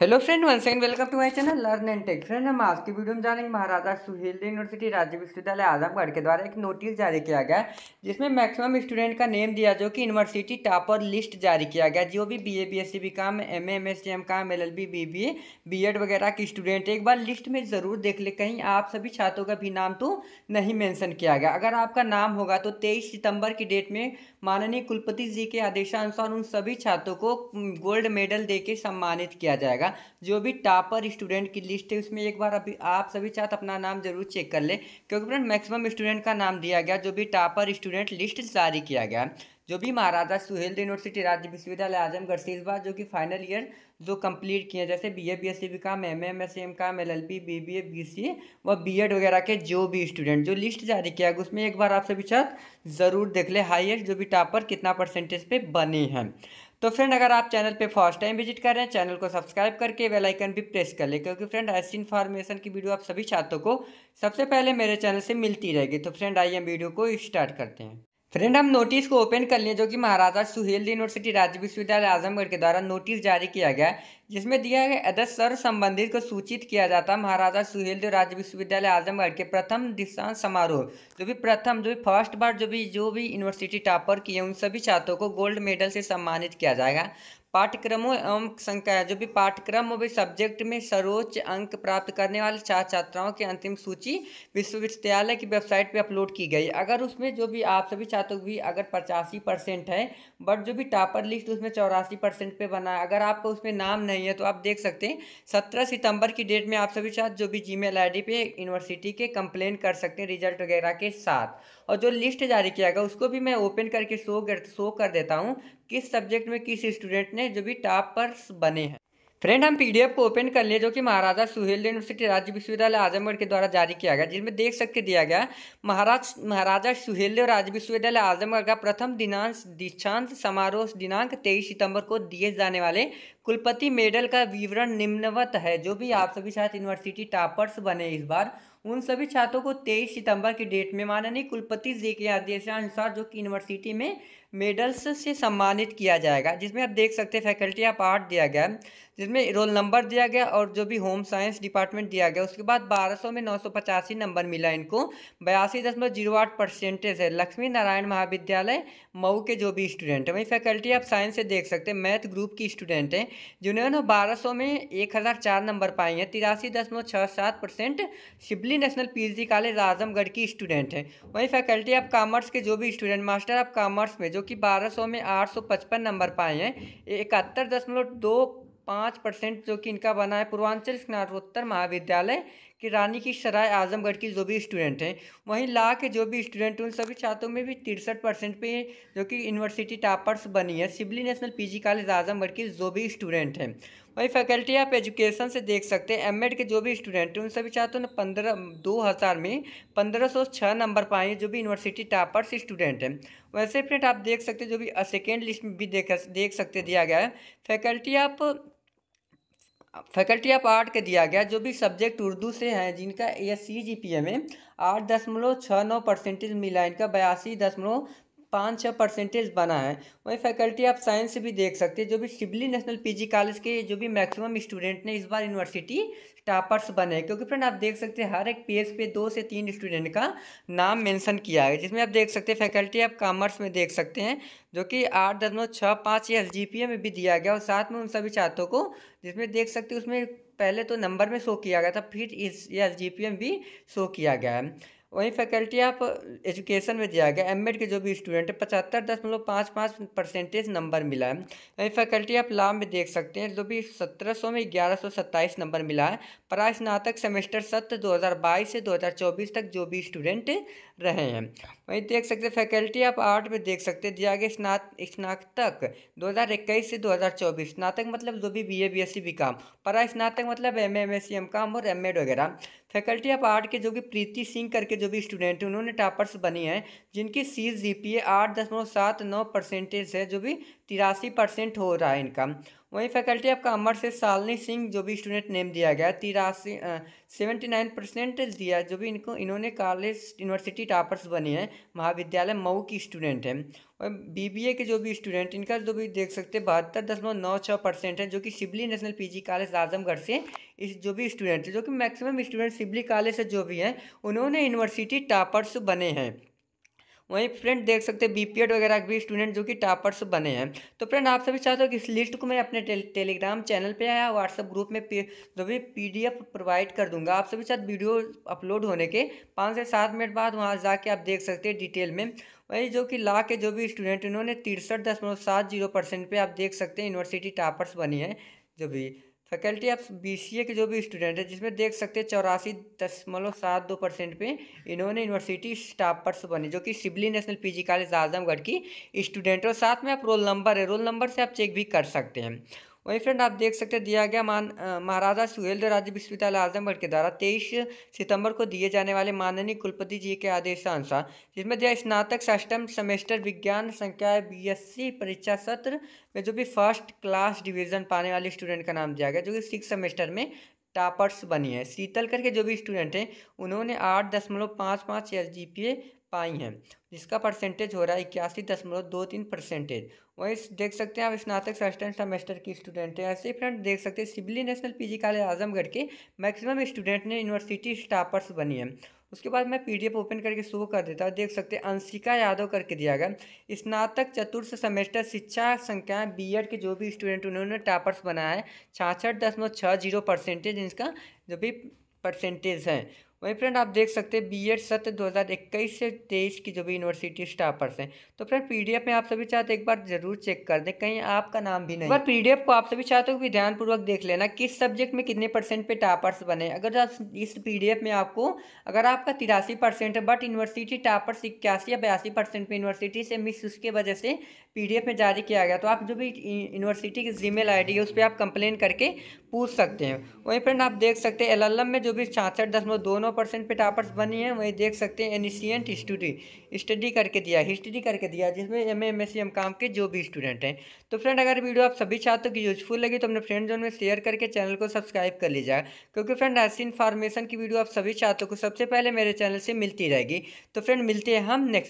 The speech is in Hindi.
hello friend one second welcome to my channel learn and tech friend हम आज की वीडियो में जानेंगे महाराजा सुहेल यूनिवर्सिटी राज्य विश्वविद्यालय आजमगढ़ के द्वारा एक नोटिस जारी किया गया है जिसमें मैक्सिमम स्टूडेंट का नेम दिया जो कि यूनिवर्सिटी टॉपर लिस्ट जारी किया गया जो भी B B B A S S C C M M M com L L B B B A B Ed वगैरह के स्टूडेंट एक बार लिस्ट में ज़रूर देख ले कहीं आप सभी छात्रों का भी नाम तो नहीं मैंसन किया गया अगर आपका नाम होगा तो तेईस सितंबर की डेट में माननीय कुलपति जी के आदेशानुसार उन सभी छात्रों को गोल्ड मेडल देके सम्मानित किया जाएगा जो भी टॉपर स्टूडेंट की लिस्ट है उसमें एक बार अभी आप सभी छात्र अपना नाम जरूर चेक कर लें क्योंकि फ्रेंड मैक्सिमम स्टूडेंट का नाम दिया गया जो भी टॉपर स्टूडेंट लिस्ट जारी किया गया जो भी महाराजा सुहेल यूनिवर्सिटी राज्य विश्वविद्यालय आजमगढ़ से इस बार जो कि फाइनल ईयर जो कंप्लीट किए हैं जैसे B A B S C भी com M M S M com L L P B B A B C व बी एड वगैरह के जो भी स्टूडेंट जो लिस्ट जारी किया है उसमें एक बार आप सभी छात्र ज़रूर देख ले हाइएस्ट जो भी टॉपर कितना परसेंटेज पे बने हैं तो फ्रेंड अगर आप चैनल पे फर्स्ट टाइम विजिट कर रहे हैं चैनल को सब्सक्राइब करके बेल आइकन भी प्रेस कर ले क्योंकि फ्रेंड ऐसी इन्फॉर्मेशन की वीडियो आप सभी छात्रों को सबसे पहले मेरे चैनल से मिलती रहेगी तो फ्रेंड आइए हम वीडियो को स्टार्ट करते हैं फ्रेंड हम नोटिस को ओपन कर लिए जो कि महाराजा सुहेल यूनिवर्सिटी राज्य विश्वविद्यालय आजमगढ़ के द्वारा नोटिस जारी किया गया जिसमें दिया गया अदस सर संबंधित को सूचित किया जाता महाराजा सुहेल देव राज्य विश्वविद्यालय आजमगढ़ के प्रथम दीक्षांत समारोह जो भी प्रथम जो भी फर्स्ट बार जो भी जो भी यूनिवर्सिटी टॉपर किए उन सभी छात्रों को गोल्ड मेडल से सम्मानित किया जाएगा पाठ्यक्रमों एवं संख्या जो भी पाठ्यक्रम और सब्जेक्ट में सर्वोच्च अंक प्राप्त करने वाले छात्र छात्राओं की अंतिम सूची विश्वविद्यालय की वेबसाइट पर अपलोड की गई अगर उसमें जो भी आप सभी छात्रों भी अगर पचासी परसेंट है बट जो भी टॉपर लिस्ट उसमें चौरासी परसेंट पर बना है अगर आपका उसमें नाम नहीं है तो आप देख सकते हैं सत्रह सितंबर की डेट में आप सभी छात्र जो भी जी मेल पे यूनिवर्सिटी के कंप्लेन कर सकते हैं रिजल्ट वगैरह के साथ और जो लिस्ट जारी किया गया उसको भी मैं ओपन करके शो शो कर देता हूँ किस सब्जेक्ट में किस स्टूडेंट ने जो भी टॉप पर बने हैं फ्रेंड हम पीडीएफ को ओपन कर ले जो कि महाराजा सुहेल यूनिवर्सिटी राज्य विश्वविद्यालय आजमगढ़ के द्वारा जारी किया गया जिनमें देख सकते दिया गया महाराज महाराजा सुहेल राज्य विश्वविद्यालय आजमगढ़ का प्रथम दिनांश दीक्षांत समारोह दिनांक तेईस सितंबर को दिए जाने वाले कुलपति मेडल का विवरण निम्नवत है जो भी आप सभी छात्र यूनिवर्सिटी टॉपर्स बने इस बार उन सभी छात्रों को 23 सितंबर की डेट में माननीय कुलपति जी के आदेशानुसार जो कि यूनिवर्सिटी में मेडल्स से सम्मानित किया जाएगा जिसमें आप देख सकते हैं फैकल्टी ऑफ आर्ट दिया गया जिसमें रोल नंबर दिया गया और जो भी होम साइंस डिपार्टमेंट दिया गया उसके बाद 1200 में नौ नंबर मिला इनको बयासी दशमलव जीरो आठ परसेंटेज है लक्ष्मी नारायण महाविद्यालय मऊ के जो भी स्टूडेंट हैं वहीं फैकल्टी ऑफ साइंस से देख सकते हैं मैथ ग्रुप की स्टूडेंट हैं जिन्होंने बारह में एक हज़ार चार नंबर पाए हैं तिरासी दशमलव छः सात percent Shibli national PG college Azamgarh की स्टूडेंट हैं वहीं फैकल्टी ऑफ कॉमर्स के जो भी स्टूडेंट मास्टर ऑफ कॉमर्स में जो कि बारह में आठ नंबर पाए हैं इकहत्तर दशमलव दो पाँच परसेंट जो कि इनका बना है पूर्वांचल स्नातकोत्तर महाविद्यालय कि रानी की सराय आजमगढ़ की जो भी स्टूडेंट हैं वहीं ला के जो भी स्टूडेंट उन सभी छात्रों में भी तिरसठ परसेंट पे जो कि यूनिवर्सिटी टॉपर्स बनी है Shibli national PG college Azamgarh की जो भी स्टूडेंट हैं वहीं फैकल्टी ऑफ एजुकेशन से देख सकते हैं एम के जो भी स्टूडेंट हैं उन सभी छात्रों ने पंद्रह दो हज़ार में पंद्रह सौ छः नंबर पाए जो भी यूनिवर्सिटी टॉपर्स स्टूडेंट हैं वैसे फ्रेंड आप देख सकते हैं जो भी सेकेंड लिस्ट में भी देख देख सकते दिया गया है faculty of faculty of art के दिया गया जो भी सब्जेक्ट उर्दू से हैं जिनका S C G P A में आठ दशमलव छः नौ परसेंटेज मिला इनका बयासी दशमलव पाँच छः परसेंटेज बना है वहीं फैकल्टी आप साइंस से भी देख सकते हैं जो भी शिबली नेशनल पीजी कॉलेज के जो भी मैक्सिमम स्टूडेंट ने इस बार यूनिवर्सिटी टॉपर्स बने क्योंकि फ्रेंड आप देख सकते हैं हर एक पेज पे दो से तीन स्टूडेंट का नाम मेंशन किया है जिसमें आप देख सकते हैं फैकल्टी आप कॉमर्स में देख सकते हैं जो कि आठ दशमलव छः पाँच एस जी पी ए में भी दिया गया और साथ में उन सभी छात्रों को जिसमें देख सकते हैं उसमें पहले तो नंबर में शो किया गया था फिर इस एस जी पी में भी शो किया गया है वहीं फैकल्टी ऑफ एजुकेशन में दिया गया एम के जो भी स्टूडेंट है पचहत्तर दशमलव पाँच पाँच परसेंटेज नंबर मिला है वहीं फैकल्टी ऑफ लॉ में देख सकते हैं जो भी सत्रह सौ में ग्यारह सौ सत्ताईस नंबर मिला है स्नातक सेमेस्टर सत्र दो हज़ार बाईस से दो हज़ार चौबीस तक जो भी स्टूडेंट रहे हैं वहीं देख सकते फैकल्टी ऑफ आर्ट में देख सकते दिया गया स्नात स्नातक दो हज़ार इक्कीस से दो हज़ार चौबीस स्नातक मतलब जो भी B A B S C B com परा स्नातक मतलब M M S C M com और एम एड वगैरह फैकल्टी ऑफ आर्ट के जो भी प्रीति सिंह करके जो भी स्टूडेंट हैं उन्होंने टॉपर्स बनी हैं जिनकी सी जी पी ए आठ दशमलव सात नौ परसेंटेज है जो भी तिरासी परसेंट हो रहा है इनका वहीं फैकल्टी आपका अमर से सालनी सिंह जो भी स्टूडेंट नेम दिया गया तिरासी सेवेंटी नाइन परसेंट दिया जो भी इनको इन्होंने कॉलेज यूनिवर्सिटी टॉपर्स बने हैं महाविद्यालय मऊ की स्टूडेंट हैं और बीबीए के जो भी स्टूडेंट इनका जो तो भी देख सकते हैं बहत्तर दशमलव नौ छः परसेंट है जो कि Shibli national PG college Azamgarh से इस जो भी स्टूडेंट है जो कि मैक्सिमम स्टूडेंट सिबली कॉलेज से जो भी हैं उन्होंने यूनिवर्सिटी टॉपर्स बने हैं वहीं फ्रेंड देख सकते हैं बीपीएड वगैरह के भी स्टूडेंट जो कि टॉपर्स बने हैं तो फ्रेंड आप सभी चाहते हो कि इस लिस्ट को मैं अपने टे, टेलीग्राम चैनल पे आया व्हाट्सअप ग्रुप में जो भी पीडीएफ प्रोवाइड कर दूंगा आप सभी चाहते वीडियो अपलोड होने के पाँच से सात मिनट बाद वहाँ जाके आप देख सकते हैं डिटेल में वही जो कि ला के जो भी स्टूडेंट इन्होंने तिरसठ दशमलव सात जीरो परसेंट पर आप देख सकते हैं यूनिवर्सिटी टॉपर्स बनी है जो भी फैकल्टी ऑफ बी के जो भी स्टूडेंट है जिसमें देख सकते हैं चौरासी दशमलव सात दो परसेंट पे इन्होंने यूनिवर्सिटी स्टापर्स बने जो कि Shibli national PG college Azamgarh की स्टूडेंट और साथ में आप रोल नंबर है रोल नंबर से आप चेक भी कर सकते हैं वहीं फ्रेंड आप देख सकते हैं दिया गया मान महाराजा सुहेल राज्य विश्वविद्यालय आजमगढ़ के द्वारा तेईस सितंबर को दिए जाने वाले माननीय कुलपति जी के आदेशानुसार जिसमें दिया स्नातक सष्टम सेमेस्टर विज्ञान संख्या बीएससी परीक्षा सत्र में जो भी फर्स्ट क्लास डिवीजन पाने वाले स्टूडेंट का नाम दिया गया जो कि सिक्स सेमेस्टर में टॉपर्स बनी है शीतल करके जो भी स्टूडेंट हैं उन्होंने आठ दशमलव पाँच पाँच एल जी पी ए पाई हैं जिसका परसेंटेज हो रहा है इक्यासी दशमलव दो तीन परसेंटेज वहीं देख सकते हैं आप स्नातक असिस्टेंट सेमेस्टर की स्टूडेंट हैं ऐसे फ्रेंड देख सकते हैं Shibli national PG college Azamgarh के मैक्सिमम स्टूडेंट ने यूनिवर्सिटी स्टापर्स बनी है उसके बाद मैं पीडीएफ ओपन करके शो कर देता हूँ देख सकते हैं अंशिका यादव करके दिया गया स्नातक चतुर्थ सेमेस्टर शिक्षा बी एड के जो भी स्टूडेंट उन्होंने टॉपर्स बनाया है छाछठ दशमलव छः जीरो परसेंटेज इनका जो भी परसेंटेज है वही फ्रेंड आप देख सकते हैं बी एड सत्र दो हज़ार इक्कीस से तेईस की जो भी यूनिवर्सिटी स्टाफर्स हैं तो फ्रेंड पीडीएफ में आप सभी चाहते एक बार जरूर चेक कर दें कहीं आपका नाम भी नहीं बार पीडीएफ को आप सभी चाहते हो भी ध्यानपूर्वक देख लेना किस सब्जेक्ट में कितने परसेंट पे टॉपर्स बने अगर आप इस पीडीएफ में आपको अगर आपका तिरासी परसेंट है बट यूनिवर्सिटी टॉपर्स इक्यासी या बयासी परसेंट यूनिवर्सिटी से मिस उसके वजह से पी में जारी किया गया तो आप जो भी यूनिवर्सिटी की जीमेल मेल है उस पर आप कंप्लेन करके पूछ सकते हैं वहीं फ्रेंड आप देख सकते हैं एल में जो भी छाछठ दशमलव दोनों परसेंट पे टापर्स बनी हैं वही देख सकते हैं एनिशियंट स्टूडी स्टडी करके दिया हिस्ट्री करके दिया जिसमें M M S C M काम के जो भी स्टूडेंट हैं तो फ्रेंड अगर वीडियो आप सभी छात्रों की यूजफुल लगी तो अपने फ्रेंड जोन में शेयर करके चैनल को सब्सक्राइब कर लीजिएगा क्योंकि फ्रेंड ऐसी इन्फॉर्मेशन की वीडियो आप सभी छात्रों को सबसे पहले मेरे चैनल से मिलती रहेगी तो फ्रेंड मिलते हैं हम नेक्स्ट